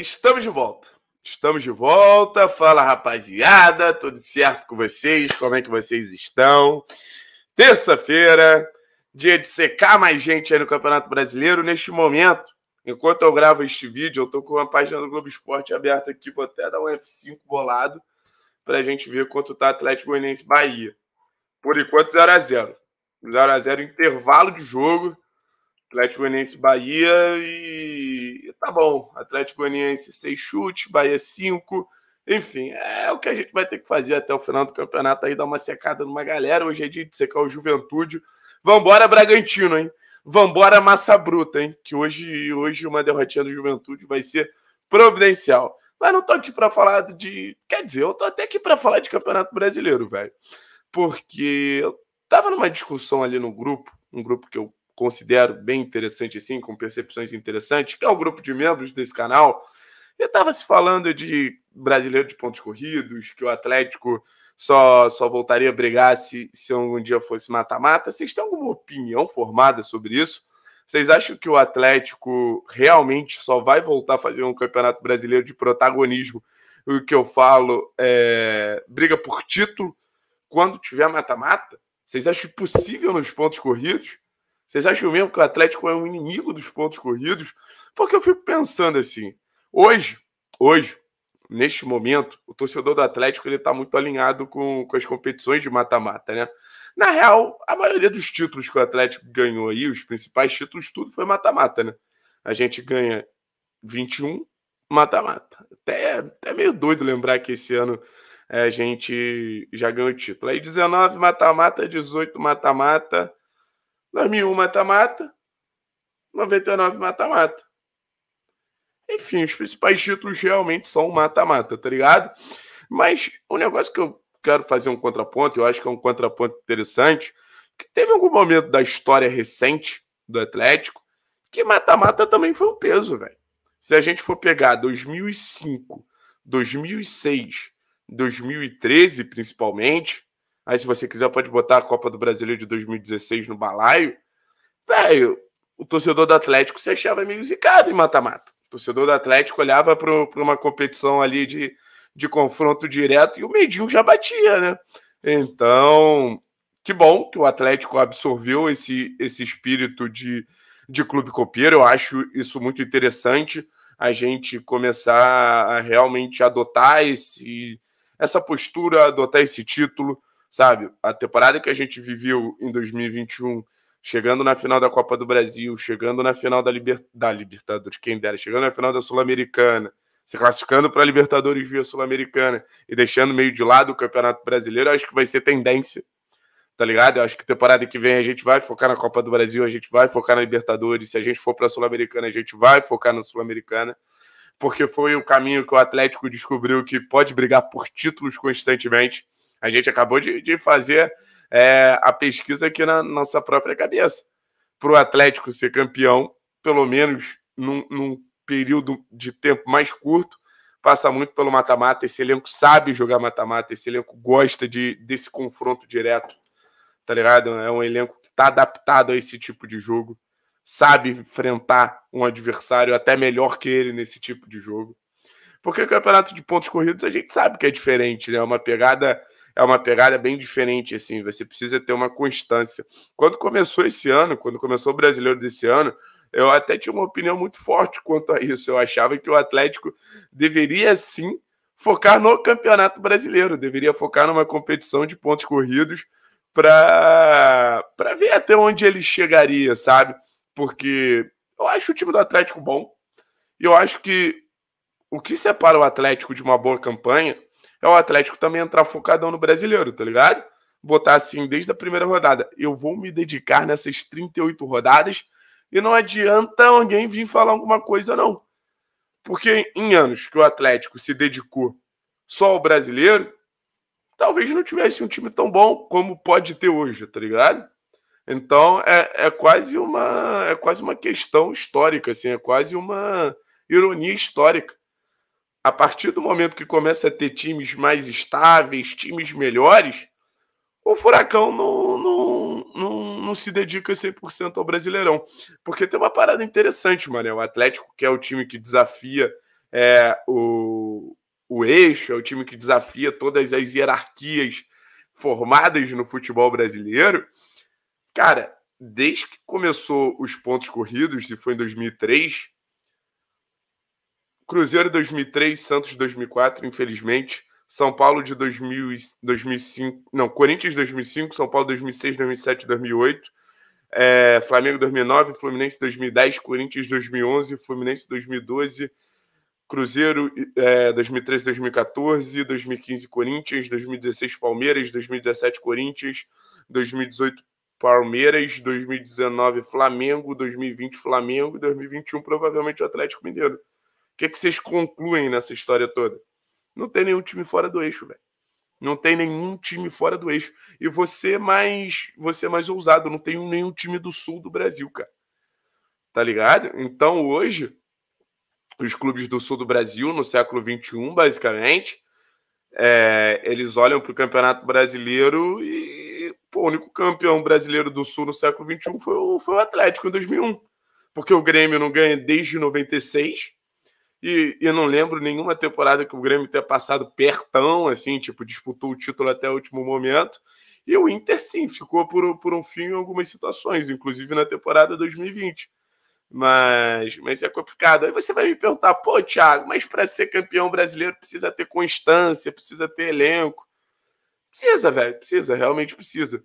estamos de volta. Estamos de volta. Fala, rapaziada. Tudo certo com vocês? Como é que vocês estão? Terça-feira, dia de secar mais gente aí no Campeonato Brasileiro. Neste momento, enquanto eu gravo este vídeo, eu tô com a página do Globo Esporte aberta aqui. Vou até dar um F5 bolado pra gente ver quanto tá Atlético Goianiense Bahia. Por enquanto, 0 a 0 0 a 0 intervalo de jogo. Atlético Goianiense Bahia e tá bom. Atlético Goianiense, seis chutes, Bahia, cinco. Enfim, é o que a gente vai ter que fazer até o final do campeonato aí, dar uma secada numa galera. Hoje é dia de secar o Juventude. Vambora, Bragantino, hein? Vambora, Massa Bruta, hein? Que hoje, hoje uma derrotinha do Juventude vai ser providencial. Mas não tô aqui para falar de. Quer dizer, eu tô até aqui para falar de Campeonato Brasileiro, velho. Porque eu tava numa discussão ali no grupo, um grupo que eu considero bem interessante assim, com percepções interessantes, que é o grupo de membros desse canal. E estava se falando de brasileiro de pontos corridos, que o Atlético só, só voltaria a brigar se, se algum dia fosse mata-mata. Vocês têm alguma opinião formada sobre isso? Vocês acham que o Atlético realmente só vai voltar a fazer um campeonato brasileiro de protagonismo? O que eu falo é briga por título quando tiver mata-mata? Vocês acham possível nos pontos corridos? Vocês acham mesmo que o Atlético é um inimigo dos pontos corridos? Porque eu fico pensando assim, hoje, hoje, neste momento, o torcedor do Atlético ele está muito alinhado com, com as competições de mata-mata, né? Na real, a maioria dos títulos que o Atlético ganhou aí, os principais títulos, tudo foi mata-mata, né? A gente ganha 21 mata-mata. Até, até meio doido lembrar que esse ano eh, a gente já ganhou título. Aí 19 mata-mata, 18 mata-mata, 2001 mata-mata, 99 mata-mata. Enfim, os principais títulos realmente são mata-mata, tá ligado? Mas um negócio que eu quero fazer um contraponto, eu acho que é um contraponto interessante, que teve algum momento da história recente do Atlético que mata-mata também foi um peso, velho. Se a gente for pegar 2005, 2006, 2013 principalmente, Aí, se você quiser, pode botar a Copa do Brasileiro de 2016 no balaio. Velho, o torcedor do Atlético se achava meio zicado em mata-mata. O torcedor do Atlético olhava para uma competição ali de, de confronto direto e o medinho já batia, né? Então, que bom que o Atlético absorveu esse, esse espírito de, de clube copeiro. Eu acho isso muito interessante a gente começar a realmente adotar esse, essa postura, adotar esse título sabe? A temporada que a gente viveu em 2021, chegando na final da Copa do Brasil, chegando na final da, Liber... da Libertadores, quem dera, chegando na final da Sul-Americana, se classificando para a Libertadores via Sul-Americana e deixando meio de lado o Campeonato Brasileiro, acho que vai ser tendência, tá ligado? Eu acho que temporada que vem a gente vai focar na Copa do Brasil, a gente vai focar na Libertadores, se a gente for para a Sul-Americana, a gente vai focar na Sul-Americana, porque foi o caminho que o Atlético descobriu que pode brigar por títulos constantemente a gente acabou de, de fazer é, a pesquisa aqui na nossa própria cabeça. Para o Atlético ser campeão, pelo menos num, num, período de tempo mais curto, passa muito pelo mata-mata. Esse elenco sabe jogar mata-mata, esse elenco gosta de, desse confronto direto, tá ligado? É um elenco que está adaptado a esse tipo de jogo, sabe enfrentar um adversário até melhor que ele nesse tipo de jogo. Porque o campeonato de pontos corridos a gente sabe que é diferente, né? É uma pegada é uma pegada bem diferente, assim. Você precisa ter uma constância. Quando começou esse ano, quando começou o brasileiro desse ano, eu até tinha uma opinião muito forte quanto a isso. Eu achava que o Atlético deveria sim focar no Campeonato Brasileiro, deveria focar numa competição de pontos corridos para ver até onde ele chegaria, sabe? Porque eu acho o time do Atlético bom. E eu acho que o que separa o Atlético de uma boa campanha é o Atlético também entrar focadão no brasileiro, tá ligado? Botar assim desde a primeira rodada. Eu vou me dedicar nessas 38 rodadas e não adianta alguém vir falar alguma coisa, não. Porque em anos que o Atlético se dedicou só ao brasileiro, talvez não tivesse um time tão bom como pode ter hoje, tá ligado? Então é, é quase uma é quase uma questão histórica, assim, é quase uma ironia histórica a partir do momento que começa a ter times mais estáveis, times melhores, o Furacão não, não, não, não se dedica 100% ao Brasileirão. Porque tem uma parada interessante, mano. O Atlético, que é o time que desafia é, o, o eixo, é o time que desafia todas as hierarquias formadas no futebol brasileiro. Cara, desde que começou os pontos corridos, e foi em 2003, Cruzeiro 2003, Santos 2004, infelizmente. São Paulo de 2000, 2005, não, Corinthians 2005, São Paulo 2006, 2007, 2008, é, Flamengo 2009, Fluminense 2010, Corinthians 2011, Fluminense 2012, Cruzeiro é, 2013, 2014, 2015 Corinthians, 2016 Palmeiras, 2017 Corinthians, 2018 Palmeiras, 2019 Flamengo, 2020 Flamengo, 2021 provavelmente Atlético Mineiro que, é que vocês concluem nessa história toda? Não tem nenhum time fora do eixo, velho. Não tem nenhum time fora do eixo. E você é mais, você é mais ousado, não tem nenhum time do sul do Brasil, cara. Tá ligado? Então hoje os clubes do sul do Brasil no século 21, basicamente, é, eles olham para o Campeonato Brasileiro e pô, o único campeão brasileiro do sul no século 21 foi o, foi o Atlético em 2001, porque o Grêmio não ganha desde 96 e, e não lembro nenhuma temporada que o Grêmio tenha passado pertão, assim, tipo, disputou o título até o último momento. E o Inter, sim, ficou por, por um fim em algumas situações, inclusive na temporada 2020. Mas, mas é complicado. Aí você vai me perguntar, pô, Thiago, mas para ser campeão brasileiro precisa ter constância, precisa ter elenco. Precisa, velho, precisa, realmente precisa.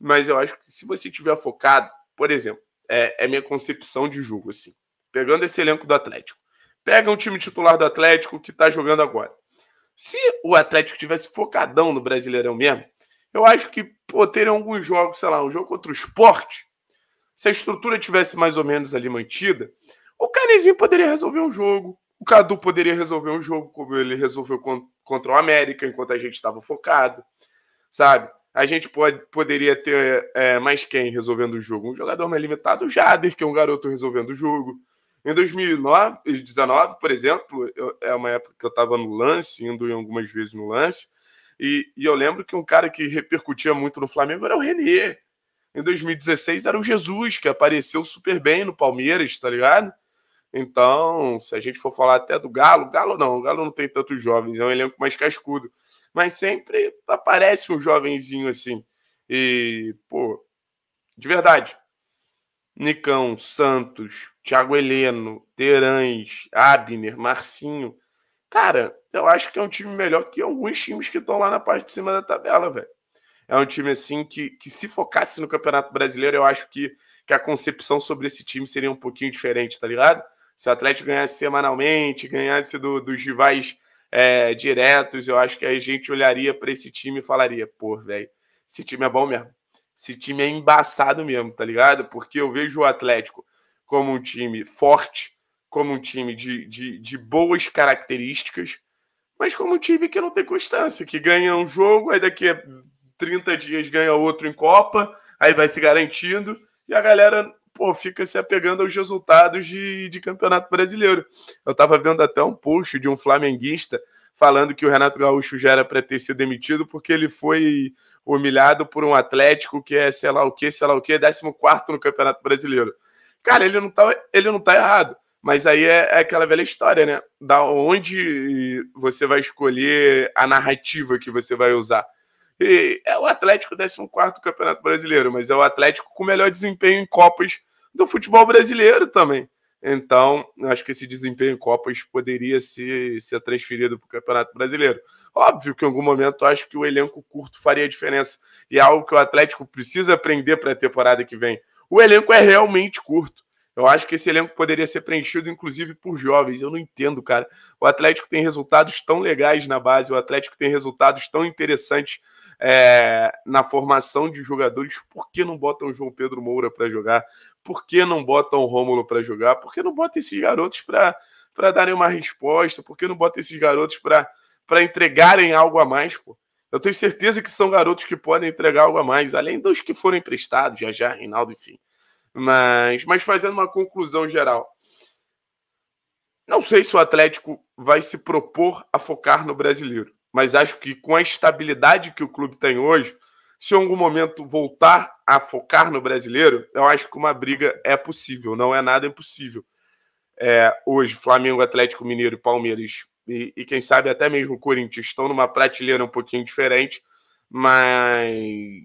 Mas eu acho que se você tiver focado, por exemplo, é, é minha concepção de jogo, assim. Pegando esse elenco do Atlético, Pega um time titular do Atlético que está jogando agora. Se o Atlético tivesse focadão no Brasileirão mesmo, eu acho que pô, teriam alguns jogos, sei lá, um jogo contra o esporte, se a estrutura tivesse mais ou menos ali mantida, o Canezinho poderia resolver um jogo, o Cadu poderia resolver um jogo, como ele resolveu contra o América, enquanto a gente estava focado, sabe? A gente pode, poderia ter é, mais quem resolvendo o jogo? Um jogador mais limitado, o Jader, que é um garoto resolvendo o jogo. Em 2019, por exemplo, eu, é uma época que eu estava no lance, indo algumas vezes no lance, e, e, eu lembro que um cara que repercutia muito no Flamengo era o René. Em 2016 era o Jesus, que apareceu super bem no Palmeiras, tá ligado? Então, se a gente for falar até do Galo, Galo não, o Galo não tem tantos jovens, é um elenco mais cascudo. Mas sempre aparece um jovenzinho assim. E, pô, de verdade, Nicão, Santos, Thiago Heleno, Terães, Abner, Marcinho. Cara, eu acho que é um time melhor que alguns times que estão lá na parte de cima da tabela, velho. É um time assim que, que se focasse no Campeonato Brasileiro, eu acho que, que a concepção sobre esse time seria um pouquinho diferente, tá ligado? Se o Atlético ganhasse semanalmente, ganhasse do, dos rivais é, diretos, eu acho que a gente olharia para esse time e falaria, pô, velho, esse time é bom mesmo. Esse time é embaçado mesmo, tá ligado? Porque eu vejo o Atlético como um time forte, como um time de, de, de boas características, mas como um time que não tem constância, que ganha um jogo, aí daqui a 30 dias ganha outro em Copa, aí vai se garantindo, e a galera pô, fica se apegando aos resultados de, de campeonato brasileiro. Eu tava vendo até um post de um flamenguista falando que o Renato Gaúcho já era para ter sido demitido porque ele foi humilhado por um Atlético que é sei lá o que, sei lá o que, 14 no Campeonato Brasileiro. Cara, ele não tá, ele não tá errado. Mas aí é, é aquela velha história, né? Da onde você vai escolher a narrativa que você vai usar. E é o Atlético 14 no Campeonato Brasileiro, mas é o Atlético com melhor desempenho em Copas do futebol brasileiro também. Então, acho que esse desempenho em Copas poderia ser, ser transferido para o Campeonato Brasileiro. Óbvio que em algum momento acho que o elenco curto faria diferença. E é algo que o Atlético precisa aprender para a temporada que vem. O elenco é realmente curto. Eu acho que esse elenco poderia ser preenchido, inclusive, por jovens. Eu não entendo, cara. O Atlético tem resultados tão legais na base, o Atlético tem resultados tão interessantes é, na formação de jogadores. Por que não botam o João Pedro Moura para jogar? Por que não botam o Rômulo para jogar? Por que não botam esses garotos para darem uma resposta? Por que não botam esses garotos para entregarem algo a mais, pô? Eu tenho certeza que são garotos que podem entregar algo a mais, além dos que foram emprestados, já já, Reinaldo, enfim. Mas, mas fazendo uma conclusão geral. Não sei se o Atlético vai se propor a focar no brasileiro, mas acho que com a estabilidade que o clube tem hoje, se em algum momento voltar a focar no brasileiro, eu acho que uma briga é possível, não é nada impossível. É, hoje, Flamengo, Atlético Mineiro e Palmeiras, e, e, quem sabe até mesmo o Corinthians, estão numa prateleira um pouquinho diferente, mas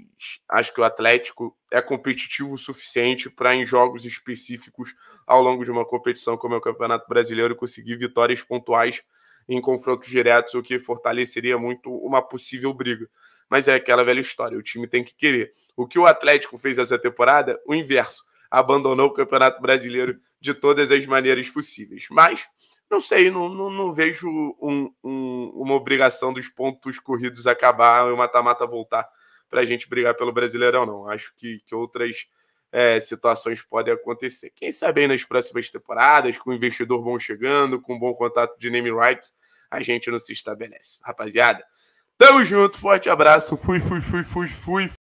acho que o Atlético é competitivo o suficiente para, em jogos específicos, ao longo de uma competição como é o Campeonato Brasileiro, conseguir vitórias pontuais em confrontos diretos, o que fortaleceria muito uma possível briga. Mas é aquela velha história, o time tem que querer. O que o Atlético fez essa temporada, o inverso. Abandonou o Campeonato Brasileiro de todas as maneiras possíveis. Mas, não sei, não, não, não vejo um, um, uma obrigação dos pontos corridos acabar e o mata-mata voltar para a gente brigar pelo Brasileirão, não. Acho que, que outras é, situações podem acontecer. Quem sabe aí nas próximas temporadas, com investidor bom chegando, com um bom contato de name rights, a gente não se estabelece. Rapaziada, Tamo junto, forte abraço. Fui, fui, fui, fui, fui, fui.